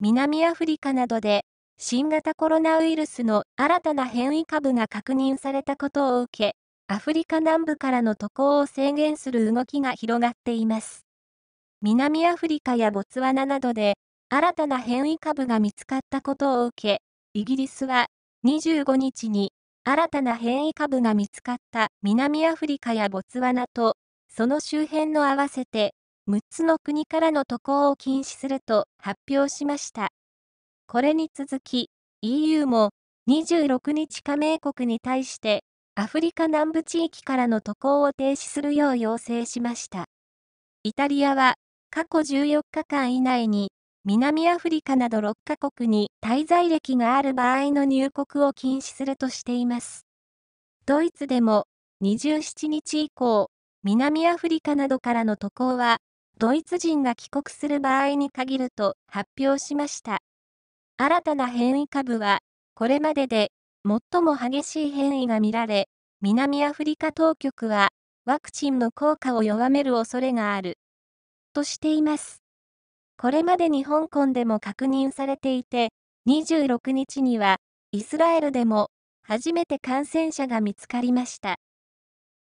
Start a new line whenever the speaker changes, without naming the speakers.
南アフリカなどで新型コロナウイルスの新たな変異株が確認されたことを受け、アフリカ南部からの渡航を制限する動きが広がっています。南アフリカやボツワナなどで新たな変異株が見つかったことを受け、イギリスは25日に新たな変異株が見つかった南アフリカやボツワナとその周辺の合わせて6つの国からの渡航を禁止すると発表しました。これに続き EU も26日加盟国に対してアフリカ南部地域からの渡航を停止するよう要請しました。イタリアは過去14日間以内に南アフリカなど6カ国に滞在歴がある場合の入国を禁止するとしています。ドイツでも27日以降、南アフリカなどからの渡航はドイツ人が帰国する場合に限ると発表しました。新たな変異株は、これまでで最も激しい変異が見られ、南アフリカ当局は、ワクチンの効果を弱める恐れがある、としています。これまでに香港でも確認されていて、26日には、イスラエルでも、初めて感染者が見つかりました。